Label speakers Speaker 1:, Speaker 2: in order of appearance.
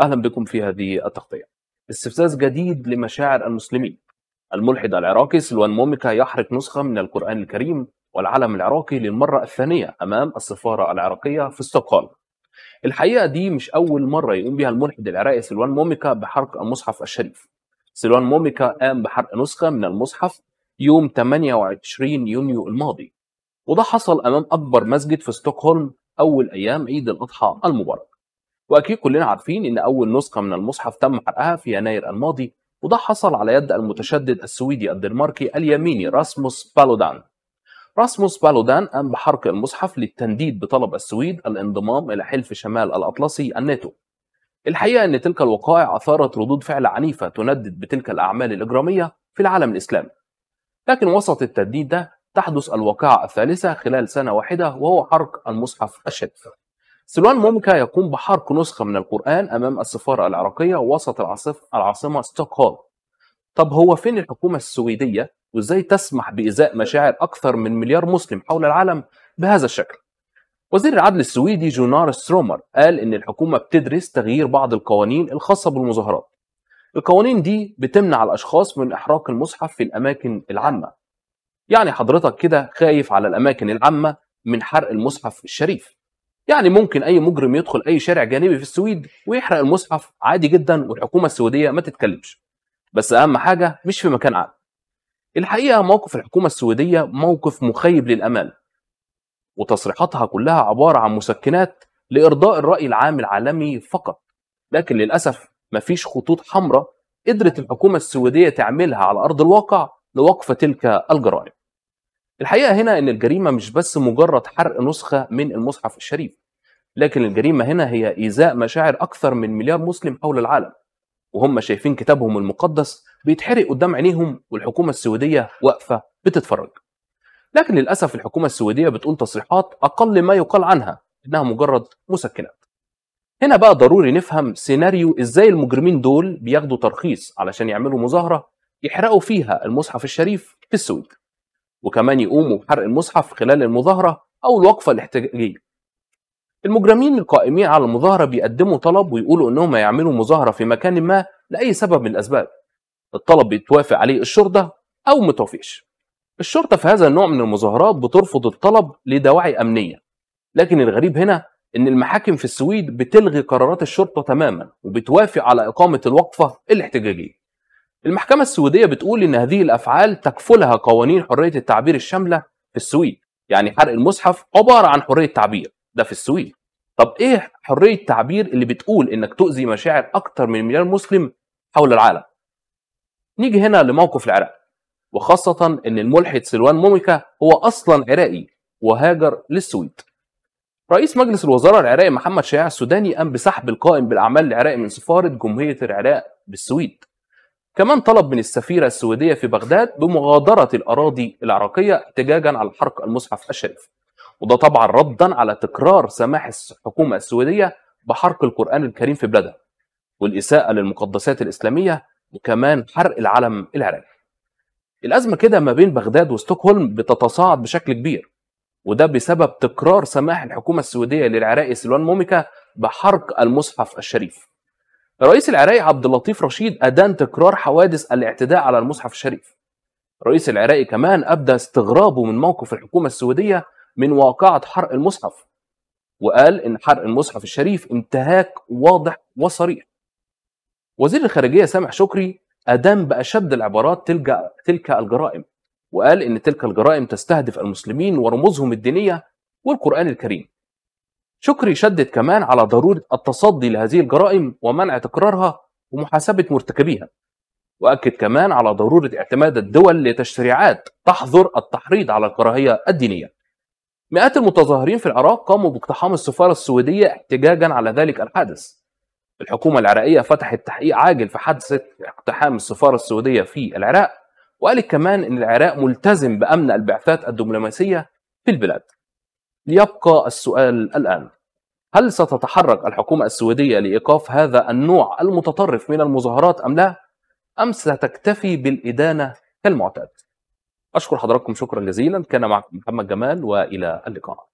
Speaker 1: أهلا بكم في هذه التغطية استفزاز جديد لمشاعر المسلمين الملحد العراقي سلوان موميكا يحرق نسخة من القرآن الكريم والعلم العراقي للمرة الثانية أمام السفارة العراقية في استقال الحقيقة دي مش أول مرة يقوم بها الملحد العراقي سلوان موميكا بحرق المصحف الشريف سلوان موميكا قام بحرق نسخة من المصحف يوم 28 يونيو الماضي وده حصل أمام أكبر مسجد في ستوكهولم أول أيام عيد الأضحى المبارك واكيد كلنا عارفين ان اول نسخه من المصحف تم حرقها في يناير الماضي وده حصل على يد المتشدد السويدي الدنماركي اليميني راسموس بالودان راسموس بالودان قام بحرق المصحف للتنديد بطلب السويد الانضمام الى حلف شمال الاطلسي الناتو الحقيقه ان تلك الوقائع اثارت ردود فعل عنيفه تندد بتلك الاعمال الاجراميه في العالم الاسلامي لكن وسط التنديد ده تحدث الواقعه الثالثه خلال سنه واحده وهو حرق المصحف الشريف سلوان مومكا يقوم بحرق نسخة من القرآن أمام السفارة العراقية وسط العاصفة العاصمة ستوكهولم. طب هو فين الحكومة السويدية وإزاي تسمح بإزاء مشاعر أكثر من مليار مسلم حول العالم بهذا الشكل؟ وزير العدل السويدي جونار سترومر قال إن الحكومة بتدرس تغيير بعض القوانين الخاصة بالمظاهرات. القوانين دي بتمنع الأشخاص من إحراق المصحف في الأماكن العامة. يعني حضرتك كده خايف على الأماكن العامة من حرق المصحف الشريف. يعني ممكن اي مجرم يدخل اي شارع جانبي في السويد ويحرق المصحف عادي جدا والحكومه السويديه ما تتكلمش بس اهم حاجه مش في مكان عام الحقيقه موقف الحكومه السويديه موقف مخيب للامال وتصريحاتها كلها عباره عن مسكنات لارضاء الراي العام العالمي فقط لكن للاسف مفيش خطوط حمراء قدرت الحكومه السويديه تعملها على ارض الواقع لوقف تلك الجرائم الحقيقه هنا ان الجريمه مش بس مجرد حرق نسخه من المصحف الشريف لكن الجريمه هنا هي ايذاء مشاعر اكثر من مليار مسلم حول العالم وهم شايفين كتابهم المقدس بيتحرق قدام عينيهم والحكومه السويديه واقفه بتتفرج لكن للاسف الحكومه السويديه بتقول تصريحات اقل ما يقال عنها انها مجرد مسكنات هنا بقى ضروري نفهم سيناريو ازاي المجرمين دول بياخدوا ترخيص علشان يعملوا مظاهره يحرقوا فيها المصحف الشريف في السويد وكمان يقوموا بحرق المصحف خلال المظاهرة أو الوقفة الاحتجاجية المجرمين القائمين على المظاهرة بيقدموا طلب ويقولوا إنهم هيعملوا مظاهرة في مكان ما لأي سبب من الأسباب الطلب بيتوافق عليه الشرطة أو متوافقش الشرطة في هذا النوع من المظاهرات بترفض الطلب لدواعي أمنية لكن الغريب هنا إن المحاكم في السويد بتلغي قرارات الشرطة تماما وبتوافق على إقامة الوقفة الاحتجاجية المحكمة السويدية بتقول إن هذه الأفعال تكفلها قوانين حرية التعبير الشاملة في السويد يعني حرق المصحف عبارة عن حرية تعبير ده في السويد طب إيه حرية التعبير اللي بتقول إنك تؤذي مشاعر أكثر من مليار مسلم حول العالم نيجي هنا لموقف العراق وخاصة إن الملحد سلوان موميكا هو أصلا عراقي وهاجر للسويد رئيس مجلس الوزراء العراقي محمد شياع السوداني قام بسحب القائم بالأعمال العراقي من سفارة جمهورية العراق بالسويد كمان طلب من السفيرة السويدية في بغداد بمغادرة الأراضي العراقية احتجاجا على حرق المصحف الشريف وده طبعا ردا على تكرار سماح الحكومة السويدية بحرق القرآن الكريم في بلادها والإساءة للمقدسات الإسلامية وكمان حرق العلم العراقي الأزمة كده ما بين بغداد وستوكهولم بتتصاعد بشكل كبير وده بسبب تكرار سماح الحكومة السويدية للعراقي سلوان موميكا بحرق المصحف الشريف رئيس العراقي عبد اللطيف رشيد أدان تكرار حوادث الاعتداء على المصحف الشريف رئيس العراقي كمان أبدى استغرابه من موقف الحكومة السعودية من واقعة حرق المصحف وقال إن حرق المصحف الشريف انتهاك واضح وصريح وزير الخارجية سامح شكري أدان بأشد العبارات تلك تلك الجرائم وقال إن تلك الجرائم تستهدف المسلمين ورموزهم الدينية والقرآن الكريم شكري شدد كمان على ضرورة التصدي لهذه الجرائم ومنع تكرارها ومحاسبة مرتكبيها وأكد كمان على ضرورة اعتماد الدول لتشريعات تحظر التحريض على الكراهية الدينية مئات المتظاهرين في العراق قاموا باقتحام السفارة السويدية احتجاجا على ذلك الحادث الحكومة العراقية فتحت تحقيق عاجل في حادثة اقتحام السفارة السويدية في العراق وقالت كمان أن العراق ملتزم بأمن البعثات الدبلوماسية في البلاد يبقى السؤال الآن هل ستتحرك الحكومة السويدية لإيقاف هذا النوع المتطرف من المظاهرات أم لا؟ أم ستكتفي بالإدانة كالمعتاد؟ أشكر حضراتكم شكرا جزيلا كان معكم محمد جمال وإلى اللقاء